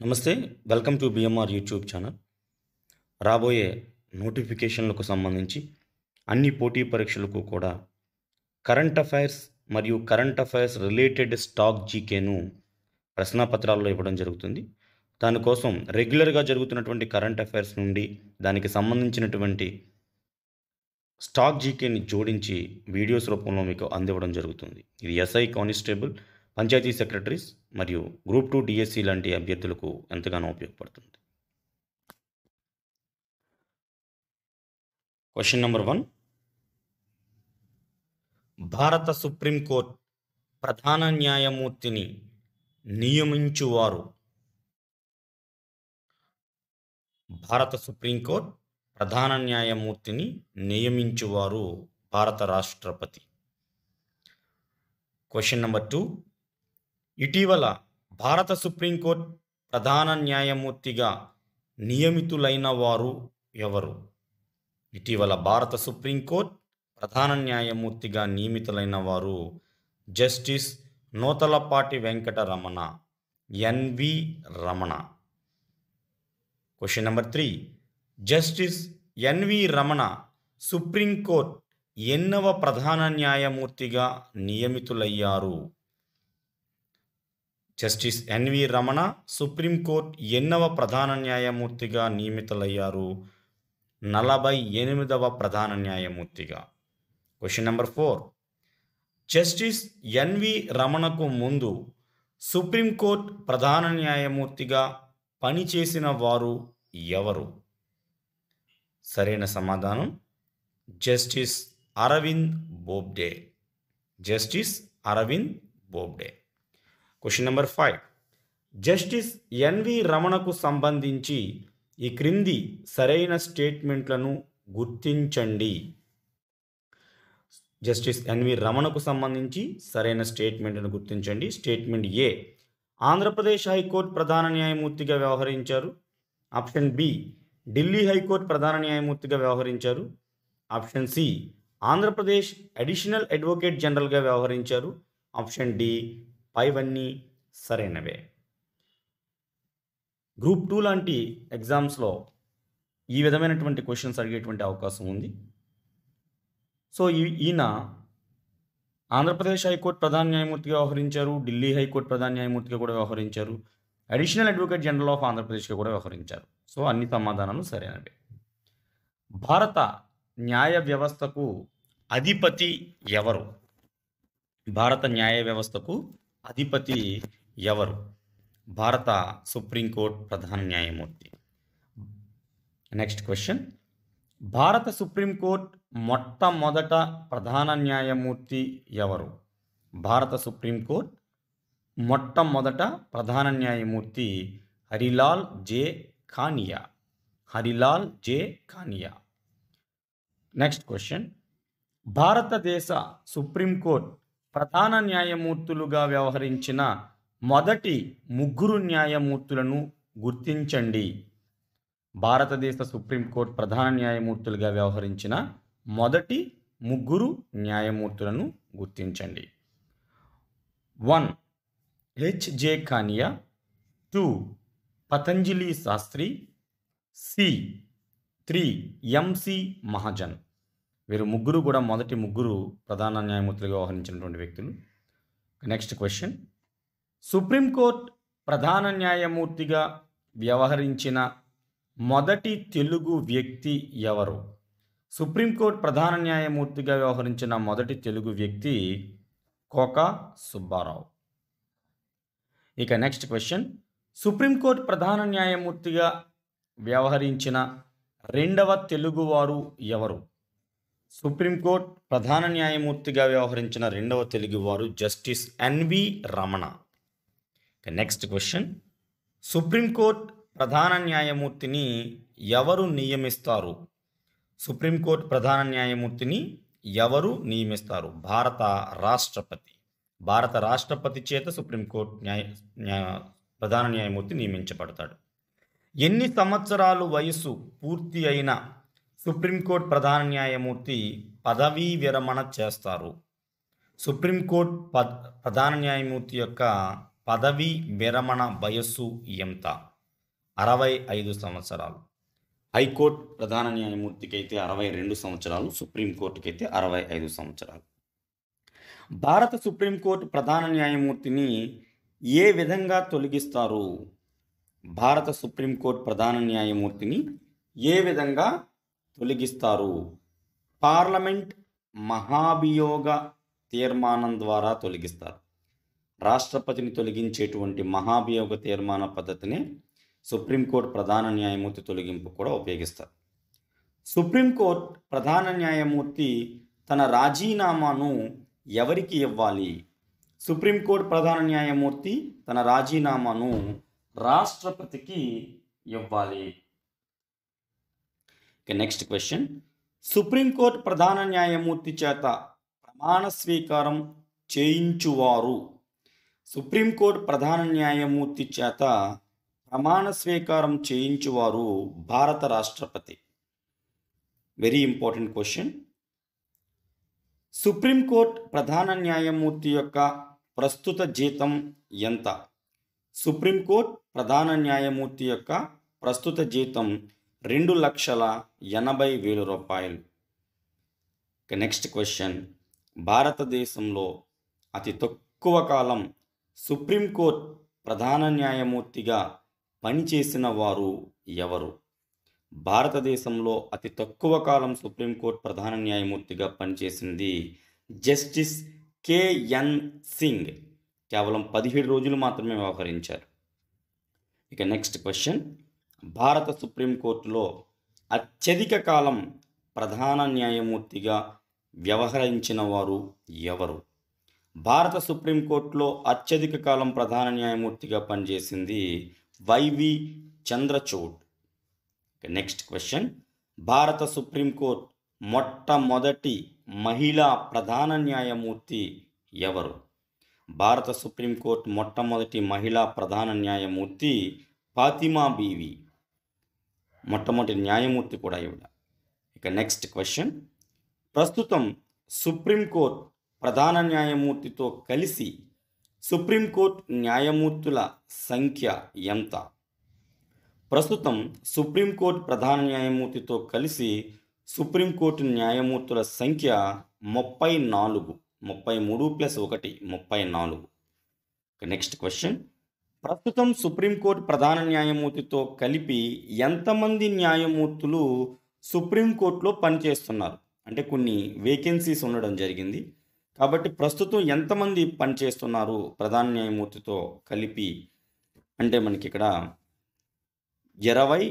నమస్తే welcome to BMR YouTube channel రాబోయే నోటిఫికేషన్లకు సంబంధించి అన్ని పోటీ పరీక్షలకు కూడా కరెంట్ అఫైర్స్ మరియు కరెంట్ అఫైర్స్ రిలేటెడ్ స్టాక్ జీకేను ప్రశ్నపత్రాల్లో ఇవ్వడం జరుగుతుంది దానికోసం రెగ్యులర్గా జరుగుతున్నటువంటి కరెంట్ అఫైర్స్ నుండి దానికి సంబంధించినటువంటి స్టాక్ జీకేని జోడించి వీడియోస్ రూపంలో మీకు అందివ్వడం జరుగుతుంది ఇది ఎస్ఐ కానిస్టేబుల్ పంచాయతీ సెక్రటరీస్ మరియు గ్రూప్ టూ డిఎస్సి లాంటి అభ్యర్థులకు ఎంతగానో ఉపయోగపడుతుంది క్వశ్చన్ నెంబర్ వన్ భారత సుప్రీంకోర్టు ప్రధాన న్యాయమూర్తిని నియమించువారు భారత సుప్రీంకోర్టు ప్రధాన న్యాయమూర్తిని నియమించువారు భారత రాష్ట్రపతి క్వశ్చన్ నెంబర్ టూ ఇటీవల భారత సుప్రీంకోర్టు ప్రధాన న్యాయమూర్తిగా నియమితులైన వారు ఎవరు ఇటీవల భారత సుప్రీంకోర్టు ప్రధాన న్యాయమూర్తిగా నియమితులైన వారు justice Nuthalapati Venkataramana NV Ramana question number three justice NV Ramana supreme court ఎన్నవ ప్రధాన న్యాయమూర్తిగా నియమితులయ్యారు జస్టిస్ ఎన్వి రమణ సుప్రీంకోర్టు ఎన్నవ ప్రధాన న్యాయమూర్తిగా నియమితులయ్యారు నలభై ఎనిమిదవ ప్రధాన న్యాయమూర్తిగా question number four justice NV రమణకు ముందు సుప్రీంకోర్టు ప్రధాన న్యాయమూర్తిగా పనిచేసిన వారు ఎవరు సరైన సమాధానం justice Arvind Bobde justice Arvind Bobde question number five justice NV రమణకు సంబంధించి ఈ క్రింది సరైన స్టేట్మెంట్లను గుర్తించండి జస్టిస్ ఎన్వి రమణకు సంబంధించి సరైన స్టేట్మెంట్ను గుర్తించండి స్టేట్మెంట్ ఏ ఆంధ్రప్రదేశ్ హైకోర్టు ప్రధాన న్యాయమూర్తిగా వ్యవహరించారు ఆప్షన్ బి ఢిల్లీ హైకోర్టు ప్రధాన న్యాయమూర్తిగా వ్యవహరించారు option C Andhra Pradesh additional advocate జనరల్గా వ్యవహరించారు ఆప్షన్ డి పైవన్నీ సరైనవే గ్రూప్ టూ లాంటి ఎగ్జామ్స్లో ఈ విధమైనటువంటి క్వశ్చన్స్ అడిగేటువంటి అవకాశం ఉంది సో ఈయన ఆంధ్రప్రదేశ్ హైకోర్టు ప్రధాన న్యాయమూర్తిగా వ్యవహరించారు ఢిల్లీ హైకోర్టు ప్రధాన న్యాయమూర్తిగా కూడా వ్యవహరించారు అడిషనల్ అడ్వకేట్ జనరల్ ఆఫ్ ఆంధ్రప్రదేశ్గా కూడా వ్యవహరించారు సో అన్ని సమాధానాలు సరైనవి భారత న్యాయ వ్యవస్థకు అధిపతి ఎవరు భారత న్యాయ వ్యవస్థకు అధిపతి ఎవరు భారత సుప్రీంకోర్టు ప్రధాన న్యాయమూర్తి నెక్స్ట్ క్వశ్చన్ భారత సుప్రీంకోర్టు మొట్టమొదట ప్రధాన న్యాయమూర్తి ఎవరు భారత సుప్రీంకోర్టు మొట్టమొదట ప్రధాన న్యాయమూర్తి Harilal J Kania Harilal J Kania next question భారతదేశ సుప్రీంకోర్టు ప్రధాన న్యాయమూర్తులుగా వ్యవహరించిన మొదటి ముగ్గురు న్యాయమూర్తులను గుర్తించండి భారతదేశ సుప్రీంకోర్టు ప్రధాన న్యాయమూర్తులుగా వ్యవహరించిన మొదటి ముగ్గురు న్యాయమూర్తులను గుర్తించండి one HJ Kania two Patanjali Sastri C three MC Mahajan వీరు ముగ్గురు కూడా మొదటి ముగ్గురు ప్రధాన న్యాయమూర్తులుగా వ్యవహరించినటువంటి వ్యక్తులు నెక్స్ట్ క్వశ్చన్ సుప్రీంకోర్టు ప్రధాన న్యాయమూర్తిగా వ్యవహరించిన మొదటి తెలుగు వ్యక్తి ఎవరు సుప్రీంకోర్టు ప్రధాన న్యాయమూర్తిగా వ్యవహరించిన మొదటి తెలుగు వ్యక్తి కోక సుబ్బారావు ఇక నెక్స్ట్ క్వశ్చన్ సుప్రీంకోర్టు ప్రధాన న్యాయమూర్తిగా వ్యవహరించిన రెండవ తెలుగువారు ఎవరు సుప్రీంకోర్టు ప్రధాన న్యాయమూర్తిగా వ్యవహరించిన రెండవ తెలుగువారు justice NV Ramana next question supreme court ప్రధాన న్యాయమూర్తిని ఎవరు నియమిస్తారు సుప్రీంకోర్టు ప్రధాన న్యాయమూర్తిని ఎవరు నియమిస్తారు భారత రాష్ట్రపతి భారత రాష్ట్రపతి చేత సుప్రీంకోర్టు న్యాయ ప్రధాన న్యాయమూర్తి నియమించబడతాడు ఎన్ని సంవత్సరాలు వయసు పూర్తి అయిన సుప్రీంకోర్టు ప్రధాన న్యాయమూర్తి పదవీ విరమణ చేస్తారు సుప్రీంకోర్టు ప ప్రధాన న్యాయమూర్తి యొక్క పదవీ విరమణ వయస్సు ఎంత అరవై ఐదు సంవత్సరాలు హైకోర్టు ప్రధాన న్యాయమూర్తికి అయితే అరవై రెండు సంవత్సరాలు సుప్రీంకోర్టుకి అయితే అరవై ఐదు సంవత్సరాలు భారత సుప్రీంకోర్టు ప్రధాన న్యాయమూర్తిని ఏ విధంగా తొలగిస్తారు భారత సుప్రీంకోర్టు ప్రధాన న్యాయమూర్తిని ఏ విధంగా తొలగిస్తారు పార్లమెంట్ మహాభియోగ తీర్మానం ద్వారా తొలగిస్తారు రాష్ట్రపతిని తొలగించేటువంటి మహాభియోగ తీర్మాన పద్ధతిని సుప్రీంకోర్టు ప్రధాన న్యాయమూర్తి తొలగింపు కూడా ఉపయోగిస్తారు సుప్రీంకోర్టు ప్రధాన న్యాయమూర్తి తన రాజీనామాను ఎవరికి ఇవ్వాలి సుప్రీంకోర్టు ప్రధాన న్యాయమూర్తి తన రాజీనామాను రాష్ట్రపతికి ఇవ్వాలి నెక్స్ట్ క్వశ్చన్ సుప్రీంకోర్టు ప్రధాన న్యాయమూర్తి చేత ప్రమాణ స్వీకారం చేయించువారు సుప్రీంకోర్టు ప్రధాన న్యాయమూర్తి చేత ప్రమాణ స్వీకారం చేయించువారు భారత రాష్ట్రపతి వెరీ ఇంపార్టెంట్ క్వశ్చన్ సుప్రీంకోర్టు ప్రధాన న్యాయమూర్తి యొక్క ప్రస్తుత జీతం ఎంత సుప్రీంకోర్టు ప్రధాన న్యాయమూర్తి యొక్క ప్రస్తుత జీతం రెండు లక్షల ఎనభై వేల రూపాయలు నెక్స్ట్ క్వశ్చన్ భారతదేశంలో అతి తక్కువ కాలం సుప్రీంకోర్టు ప్రధాన న్యాయమూర్తిగా పనిచేసిన వారు ఎవరు భారతదేశంలో అతి తక్కువ కాలం సుప్రీంకోర్టు ప్రధాన న్యాయమూర్తిగా పనిచేసింది జస్టిస్ కేఎన్ సింగ్ కేవలం పదిహేడు రోజులు మాత్రమే వ్యవహరించారు ఇక నెక్స్ట్ క్వశ్చన్ భారత సుప్రీంకోర్టులో అత్యధిక కాలం ప్రధాన న్యాయమూర్తిగా వ్యవహరించిన వారు ఎవరు భారత సుప్రీంకోర్టులో అత్యధిక కాలం ప్రధాన న్యాయమూర్తిగా పనిచేసింది వైవి చంద్రచూడ్ నెక్స్ట్ క్వశ్చన్ భారత సుప్రీంకోర్టు మొట్టమొదటి మహిళా ప్రధాన న్యాయమూర్తి ఎవరు భారత సుప్రీంకోర్టు మొట్టమొదటి మహిళా ప్రధాన న్యాయమూర్తి ఫాతిమా బీవి మొట్టమొదటి న్యాయమూర్తి కూడా ఇవిడ ఇక నెక్స్ట్ క్వశ్చన్ ప్రస్తుతం సుప్రీంకోర్టు ప్రధాన న్యాయమూర్తితో కలిసి సుప్రీంకోర్టు న్యాయమూర్తుల సంఖ్య ఎంత ప్రస్తుతం సుప్రీంకోర్టు ప్రధాన న్యాయమూర్తితో కలిసి సుప్రీంకోర్టు న్యాయమూర్తుల సంఖ్య ముప్పై నాలుగు ముప్పై మూడు ప్లస్ ఒకటి ముప్పై నాలుగు నెక్స్ట్ క్వశ్చన్ ప్రస్తుతం సుప్రీంకోర్టు ప్రధాన న్యాయమూర్తితో కలిపి ఎంతమంది న్యాయమూర్తులు సుప్రీంకోర్టులో పనిచేస్తున్నారు అంటే కొన్ని వేకెన్సీస్ ఉండడం జరిగింది కాబట్టి ప్రస్తుతం ఎంతమంది పనిచేస్తున్నారు ప్రధాన న్యాయమూర్తితో కలిపి అంటే మనకి ఇక్కడ ఇరవై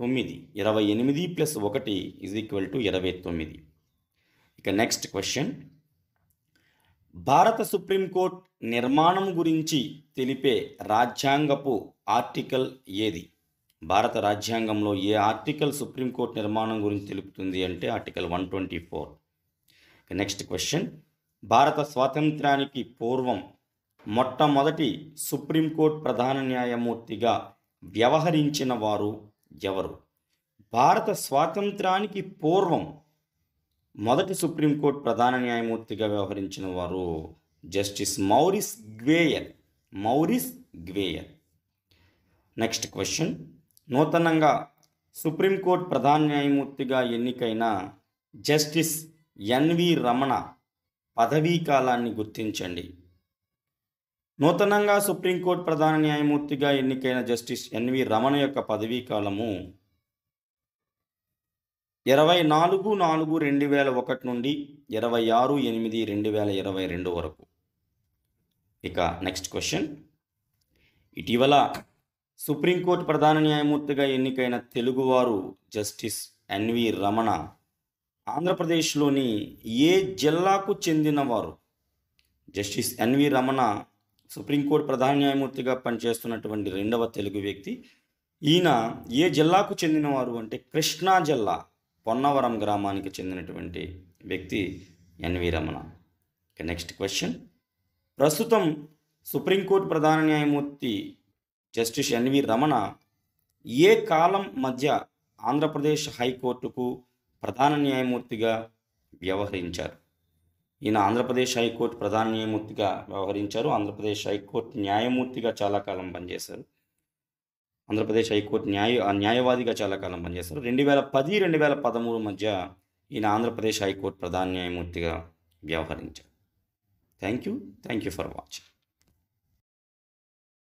తొమ్మిది ఇరవై ఎనిమిది ప్లస్ ఒకటి ఈజ్ ఈక్వల్ టు ఇరవై తొమ్మిది ఇక నెక్స్ట్ క్వశ్చన్ భారత సుప్రీంకోర్టు నిర్మాణం గురించి తెలిపే రాజ్యాంగపు ఆర్టికల్ ఏది భారత రాజ్యాంగంలో ఏ ఆర్టికల్ సుప్రీంకోర్టు నిర్మాణం గురించి తెలుపుతుంది అంటే article one twenty four next question భారత స్వాతంత్రానికి పూర్వం మొట్టమొదటి సుప్రీంకోర్టు ప్రధాన న్యాయమూర్తిగా వ్యవహరించిన వారు ఎవరు భారత స్వాతంత్రానికి పూర్వం మొదటి సుప్రీంకోర్టు ప్రధాన న్యాయమూర్తిగా వ్యవహరించిన వారు justice Maurice Gwyer Maurice Gwyer next question నూతనంగా సుప్రీంకోర్టు ప్రధాన న్యాయమూర్తిగా ఎన్నికైన జస్టిస్ ఎన్వి రమణ పదవీ కాలాన్ని గుర్తించండి నూతనంగా సుప్రీంకోర్టు ప్రధాన న్యాయమూర్తిగా ఎన్నికైన జస్టిస్ ఎన్వి రమణ యొక్క పదవీ కాలము ఇరవై నాలుగు నాలుగు రెండు వేల ఒకటి నుండి ఇరవై ఆరు ఎనిమిది రెండు వేల ఇరవై రెండు వరకు ఇక నెక్స్ట్ క్వశ్చన్ ఇటీవల సుప్రీంకోర్టు ప్రధాన న్యాయమూర్తిగా ఎన్నికైన తెలుగువారు జస్టిస్ ఎన్వి రమణ ఆంధ్రప్రదేశ్లోని ఏ జిల్లాకు చెందినవారు జస్టిస్ ఎన్వి రమణ సుప్రీంకోర్టు ప్రధాన న్యాయమూర్తిగా పనిచేస్తున్నటువంటి రెండవ తెలుగు వ్యక్తి ఈయన ఏ జిల్లాకు చెందినవారు అంటే కృష్ణా జిల్లా పొన్నవరం గ్రామానికి చెందినటువంటి వ్యక్తి ఎన్వి రమణ నెక్స్ట్ క్వశ్చన్ ప్రస్తుతం సుప్రీంకోర్టు ప్రధాన న్యాయమూర్తి జస్టిస్ ఎన్వి రమణ ఏ కాలం మధ్య ఆంధ్రప్రదేశ్ హైకోర్టుకు ప్రధాన న్యాయమూర్తిగా వ్యవహరించారు ఈయన ఆంధ్రప్రదేశ్ హైకోర్టు ప్రధాన న్యాయమూర్తిగా వ్యవహరించారు ఆంధ్రప్రదేశ్ హైకోర్టు న్యాయమూర్తిగా చాలా కాలం పనిచేశారు ఆంధ్రప్రదేశ్ హైకోర్టు న్యాయ న్యాయవాదిగా చాలా కాలం పనిచేశారు రెండు వేల పది రెండు వేల పదమూడు మధ్య ఈయన ఆంధ్రప్రదేశ్ హైకోర్టు ప్రధాన న్యాయమూర్తిగా వ్యవహరించారు thank you thank you for watching